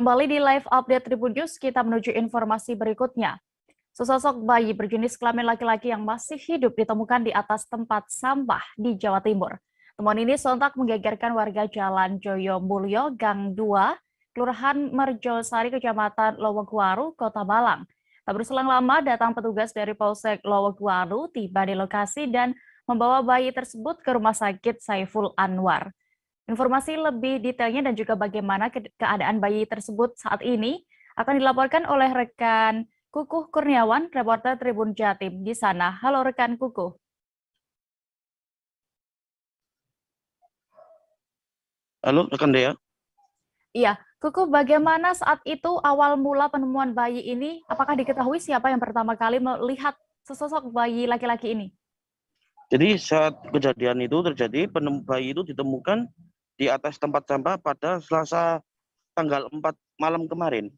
Kembali di live update Tribun News, kita menuju informasi berikutnya. Sesosok bayi berjenis kelamin laki-laki yang masih hidup ditemukan di atas tempat sampah di Jawa Timur. Temuan ini sontak menggegerkan warga Jalan Joyo Mulyo, Gang 2, Kelurahan Merjosari, Kecamatan Lowokwaru, Kota Malang. Tak berselang lama, datang petugas dari Polsek Lowokwaru tiba di lokasi dan membawa bayi tersebut ke Rumah Sakit Saiful Anwar. Informasi lebih detailnya dan juga bagaimana keadaan bayi tersebut saat ini akan dilaporkan oleh rekan Kukuh Kurniawan, reporter Tribun Jatim di sana. Halo rekan Kukuh. Halo rekan Dea. Iya, Kukuh bagaimana saat itu awal mula penemuan bayi ini? Apakah diketahui siapa yang pertama kali melihat sesosok bayi laki-laki ini? Jadi saat kejadian itu terjadi, bayi itu ditemukan di atas tempat sampah pada Selasa tanggal 4 malam kemarin.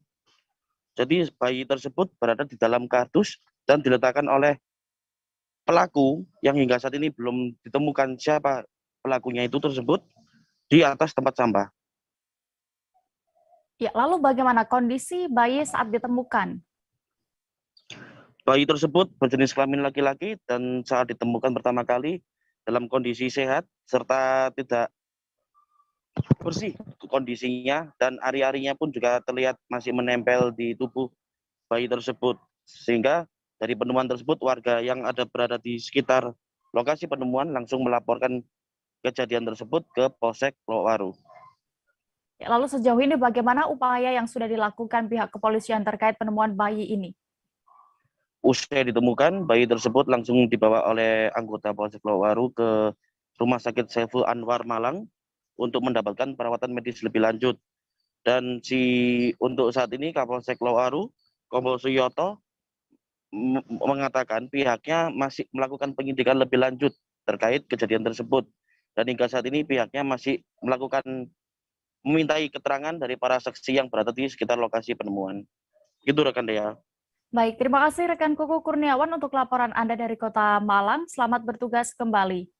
Jadi bayi tersebut berada di dalam kardus dan diletakkan oleh pelaku yang hingga saat ini belum ditemukan siapa pelakunya itu tersebut di atas tempat sampah. Ya, lalu bagaimana kondisi bayi saat ditemukan? Bayi tersebut berjenis kelamin laki-laki dan saat ditemukan pertama kali dalam kondisi sehat serta tidak bersih kondisinya dan ari-arinya pun juga terlihat masih menempel di tubuh bayi tersebut. Sehingga dari penemuan tersebut warga yang ada berada di sekitar lokasi penemuan langsung melaporkan kejadian tersebut ke Polsek Lowaru. Ya, lalu sejauh ini bagaimana upaya yang sudah dilakukan pihak kepolisian terkait penemuan bayi ini? Usai ditemukan, bayi tersebut langsung dibawa oleh anggota Polsek Lowaru ke Rumah Sakit Saiful Anwar Malang untuk mendapatkan perawatan medis lebih lanjut. Dan si untuk saat ini Kapolsek Lawaru Kompol Suyoto mengatakan pihaknya masih melakukan penyidikan lebih lanjut terkait kejadian tersebut. Dan hingga saat ini pihaknya masih melakukan memintai keterangan dari para saksi yang berada di sekitar lokasi penemuan. Gitu rekan Dea. Baik, terima kasih rekan Kuku Kurniawan untuk laporan Anda dari Kota Malang. Selamat bertugas kembali.